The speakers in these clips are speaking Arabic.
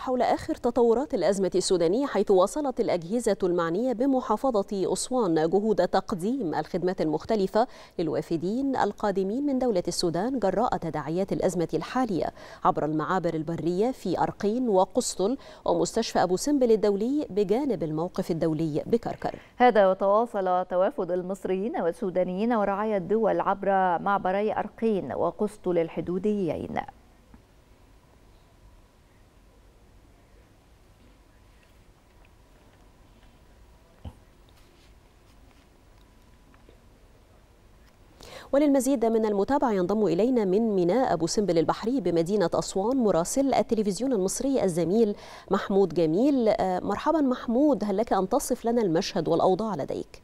وحول آخر تطورات الأزمة السودانية حيث واصلت الأجهزة المعنية بمحافظة أسوان جهود تقديم الخدمات المختلفة للوافدين القادمين من دولة السودان جراء تداعيات الأزمة الحالية عبر المعابر البرية في أرقين وقسطل ومستشفى أبو سمبل الدولي بجانب الموقف الدولي بكركر هذا وتواصل توافد المصريين والسودانيين ورعايا الدول عبر معبري أرقين وقسطل الحدوديين وللمزيد من المتابعة ينضم إلينا من ميناء أبو سمبل البحري بمدينة أسوان مراسل التلفزيون المصري الزميل محمود جميل آه، مرحبا محمود هل لك أن تصف لنا المشهد والأوضاع لديك؟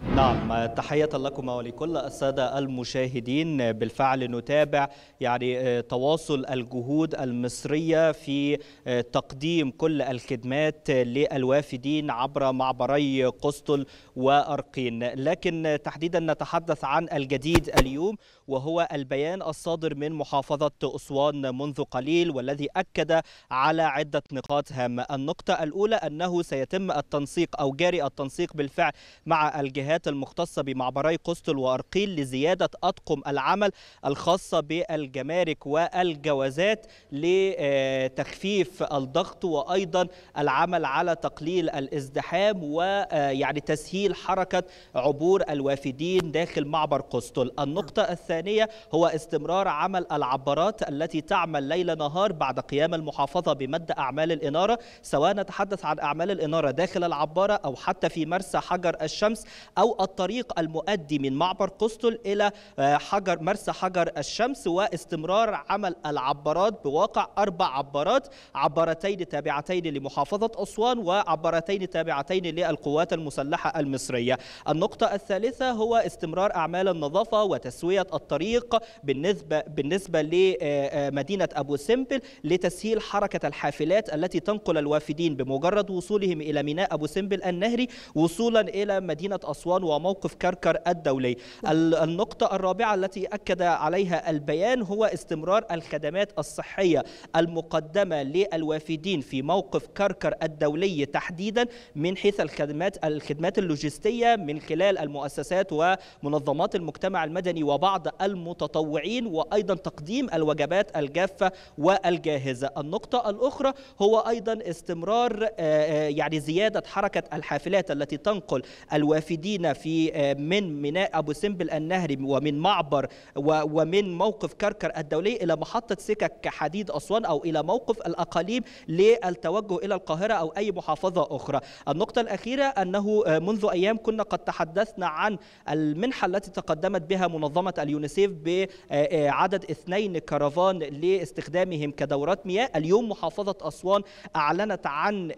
نعم تحية لكم ولكل السادة المشاهدين بالفعل نتابع يعني آه، تواصل الجهود المصرية في آه، تقديم كل الخدمات للوافدين عبر معبري قسطل وأرقين لكن تحديدا نتحدث عن الجديد اليوم وهو البيان الصادر من محافظة أسوان منذ قليل والذي أكد على عدة نقاط هامة النقطة الأولى أنه سيتم التنسيق أو جاري التنسيق بالفعل مع الجهات الجهات المختصة بمعبري قسطل وأرقيل لزيادة أطقم العمل الخاصة بالجمارك والجوازات لتخفيف الضغط وأيضا العمل على تقليل الازدحام ويعني آه، تسهيل حركة عبور الوافدين داخل معبر قسطل النقطة الثانية هو استمرار عمل العبارات التي تعمل ليل نهار بعد قيام المحافظة بمد أعمال الإنارة سواء نتحدث عن أعمال الإنارة داخل العبارة أو حتى في مرسى حجر الشمس أو الطريق المؤدي من معبر قسطل إلى آه، حجر مرسى حجر الشمس واستمرار عمل العبارات بواقع أربع عبارات عبارتين تابعتين لمحافظة أسوان وعبارتين تابعتين للقوات المسلحة المصرية النقطة الثالثة هو استمرار أعمال النظافة وتسوية الطريق بالنسبة بالنسبة لمدينة آه، آه، أبو سمبل لتسهيل حركة الحافلات التي تنقل الوافدين بمجرد وصولهم إلى ميناء أبو سمبل النهري وصولا إلى مدينة أسوان أسوان وموقف كركر الدولي نعم. النقطة الرابعة التي أكد عليها البيان هو استمرار الخدمات الصحية المقدمة للوافدين في موقف كركر الدولي تحديدا من حيث الخدمات الخدمات اللوجستية من خلال المؤسسات ومنظمات المجتمع المدني وبعض المتطوعين وأيضا تقديم الوجبات الجافة والجاهزة النقطة الأخرى هو أيضا استمرار آه، آه، يعني زيادة حركة الحافلات التي تنقل الوافدين المدينة في آه، من ميناء أبو سمبل النهري ومن معبر ومن موقف كركر الدولي إلى محطة سكك حديد أسوان أو إلى موقف الأقاليم للتوجه إلى القاهرة أو أي محافظة أخرى النقطة الأخيرة أنه آه، منذ أيام كنا قد تحدثنا عن المنحة التي تقدمت بها منظمة اليونيسيف بعدد آه، اثنين كرفان لاستخدامهم كدورات مياه اليوم محافظة أسوان أعلنت عن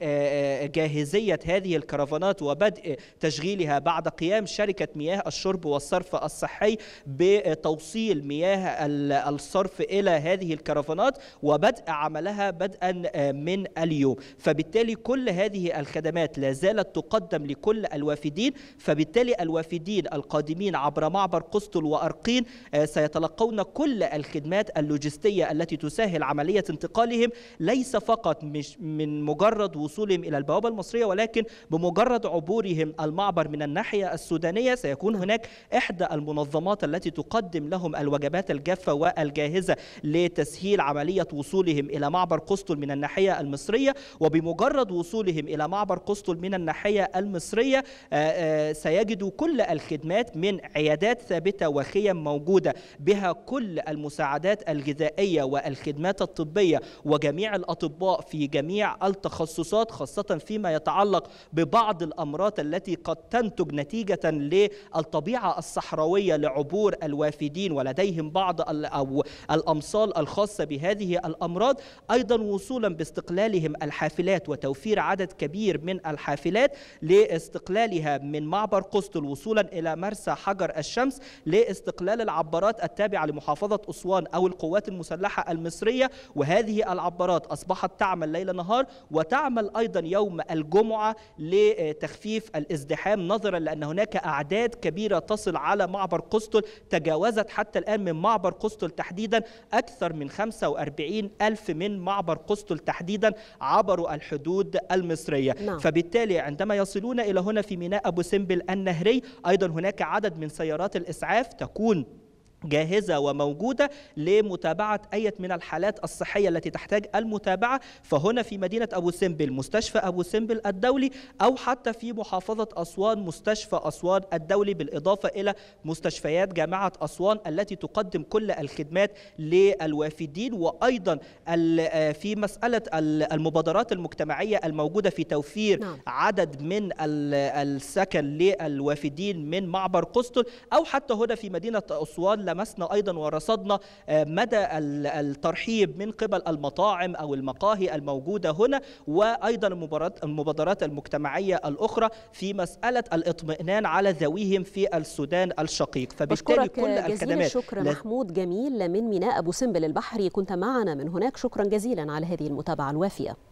جاهزية هذه الكرفانات وبدء تشغيلها بعد قيام شركة مياه الشرب والصرف الصحي بتوصيل مياه الصرف إلى هذه الكرفانات وبدء عملها بدءا آه، من اليوم فبالتالي كل هذه الخدمات لا زالت تقدم لكل الوافدين فبالتالي الوافدين القادمين عبر معبر قسطل وأرقين آه، سيتلقون كل الخدمات اللوجستية التي تسهل عملية انتقالهم ليس فقط مش من مجرد وصولهم إلى البوابة المصرية ولكن بمجرد عبورهم المعبر من الناحية الناحية السودانية سيكون هناك إحدى المنظمات التي تقدم لهم الوجبات الجافة والجاهزة لتسهيل عملية وصولهم إلى معبر قسطل من الناحية المصرية وبمجرد وصولهم إلى معبر قسطل من الناحية المصرية آه، آه، سيجدوا كل الخدمات من عيادات ثابتة وخيم موجودة بها كل المساعدات الغذائية والخدمات الطبية وجميع الأطباء في جميع التخصصات خاصة فيما يتعلق ببعض الأمراض التي قد تنتج نتيجه للطبيعه الصحراويه لعبور الوافدين ولديهم بعض او الامصال الخاصه بهذه الامراض ايضا وصولا باستقلالهم الحافلات وتوفير عدد كبير من الحافلات لاستقلالها من معبر قسطل وصولا الى مرسى حجر الشمس لاستقلال العبارات التابعه لمحافظه اسوان او القوات المسلحه المصريه وهذه العبارات اصبحت تعمل ليل نهار وتعمل ايضا يوم الجمعه لتخفيف الازدحام نظرا لأن أن هناك أعداد كبيرة تصل على معبر قسطل تجاوزت حتى الآن من معبر قسطل تحديدا أكثر من 45 ألف من معبر قسطل تحديدا عبروا الحدود المصرية نعم. فبالتالي عندما يصلون إلى هنا في ميناء أبو سمبل النهري أيضا هناك عدد من سيارات الإسعاف تكون جاهزة وموجودة لمتابعة أي من الحالات الصحية التي تحتاج المتابعة فهنا في مدينة أبو سمبل مستشفى أبو سمبل الدولي أو حتى في محافظة أسوان مستشفى أسوان الدولي بالإضافة إلى مستشفيات جامعة أسوان التي تقدم كل الخدمات للوافدين وأيضا آه، في مسألة المبادرات المجتمعية الموجودة في توفير نعم. عدد من السكن للوافدين من معبر قسطل أو حتى هنا في مدينة أسوان لمسنا ايضا ورصدنا آه، مدى الترحيب من قبل المطاعم او المقاهي الموجوده هنا وايضا المبادرات المجتمعيه الاخرى في مساله الاطمئنان على ذويهم في السودان الشقيق فبالتالي كل الخدمات الشكر محمود جميل من ميناء ابو سمبل البحري كنت معنا من هناك شكرا جزيلا على هذه المتابعه الوافيه